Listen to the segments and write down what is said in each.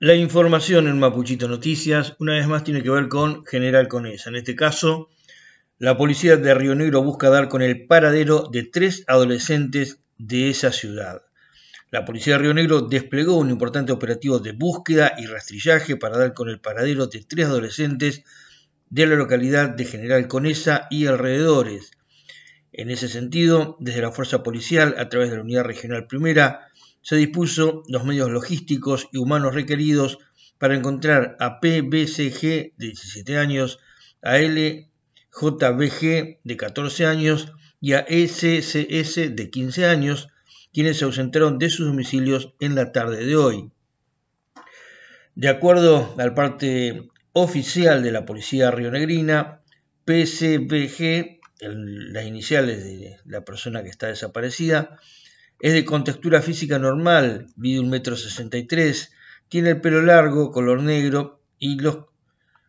La información en Mapuchito Noticias una vez más tiene que ver con General Conesa. En este caso, la policía de Río Negro busca dar con el paradero de tres adolescentes de esa ciudad. La policía de Río Negro desplegó un importante operativo de búsqueda y rastrillaje para dar con el paradero de tres adolescentes de la localidad de General Conesa y alrededores. En ese sentido, desde la Fuerza Policial, a través de la Unidad Regional Primera, se dispuso los medios logísticos y humanos requeridos para encontrar a PBCG de 17 años, a LJBG de 14 años y a SCS e de 15 años, quienes se ausentaron de sus domicilios en la tarde de hoy. De acuerdo al parte oficial de la Policía Rionegrina, PCBG, las iniciales de la persona que está desaparecida, es de contextura física normal, mide un metro tiene el pelo largo, color negro y los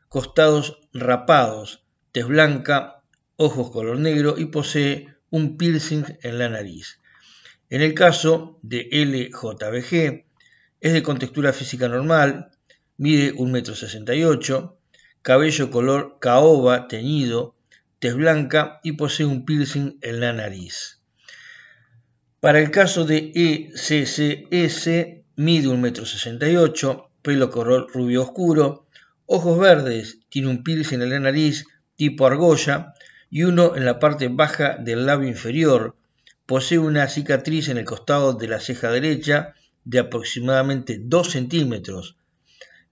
costados rapados, tez blanca, ojos color negro y posee un piercing en la nariz. En el caso de LJBG, es de contextura física normal, mide un metro cabello color caoba teñido, tez blanca y posee un piercing en la nariz. Para el caso de ECCS, mide 1,68 m, pelo color rubio oscuro, ojos verdes, tiene un piercing en la nariz tipo argolla y uno en la parte baja del labio inferior. Posee una cicatriz en el costado de la ceja derecha de aproximadamente 2 centímetros.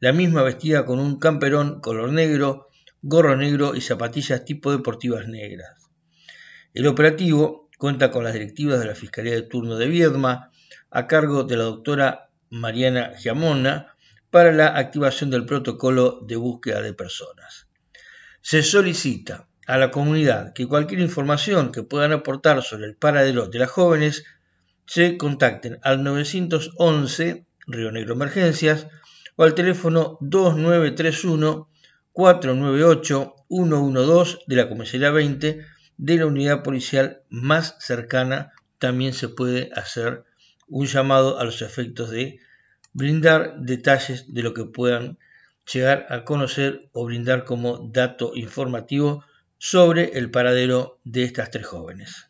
La misma vestida con un camperón color negro, gorro negro y zapatillas tipo deportivas negras. El operativo Cuenta con las directivas de la Fiscalía de Turno de Viedma, a cargo de la doctora Mariana Giamona, para la activación del protocolo de búsqueda de personas. Se solicita a la comunidad que cualquier información que puedan aportar sobre el paradero de las jóvenes se contacten al 911 Río Negro Emergencias o al teléfono 2931 498 112 de la Comisaría 20 de la unidad policial más cercana también se puede hacer un llamado a los efectos de brindar detalles de lo que puedan llegar a conocer o brindar como dato informativo sobre el paradero de estas tres jóvenes.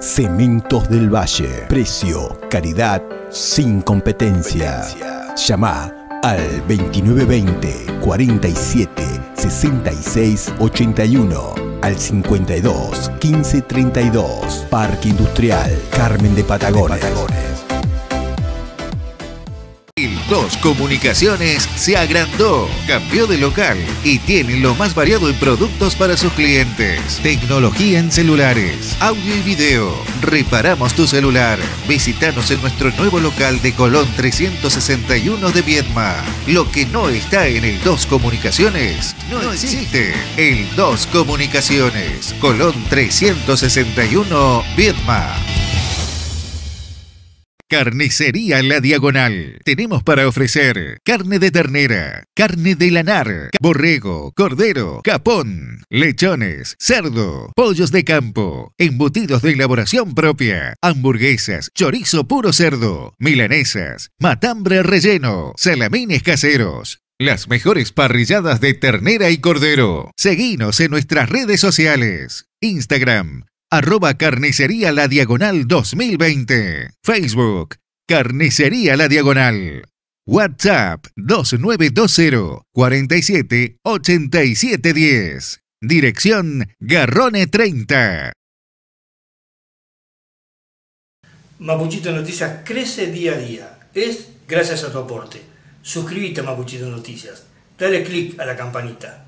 Cementos del Valle, precio, Caridad sin competencia. competencia. Llama al 2920 47 66 81 al 52 15 32, Parque Industrial, Carmen de Patagones. Dos Comunicaciones se agrandó, cambió de local y tiene lo más variado en productos para sus clientes. Tecnología en celulares, audio y video. Reparamos tu celular. Visítanos en nuestro nuevo local de Colón 361 de Viedma. Lo que no está en el Dos Comunicaciones no, existe. El Dos Comunicaciones, Colón 361 Viedma. Carnicería La Diagonal. Tenemos para ofrecer carne de ternera, carne de lanar, borrego, cordero, capón, lechones, cerdo, pollos de campo, embutidos de elaboración propia, hamburguesas, chorizo puro cerdo, milanesas, matambre relleno, salamines caseros. Las mejores parrilladas de ternera y cordero. Seguinos en nuestras redes sociales. Instagram, Arroba Carnicería La Diagonal 2020. Facebook. Carnicería La Diagonal. WhatsApp 2920 47 87 10. Dirección Garrone 30. Mapuchito Noticias crece día a día. Es gracias a tu aporte. Suscríbete a Mapuchito Noticias. Dale click a la campanita.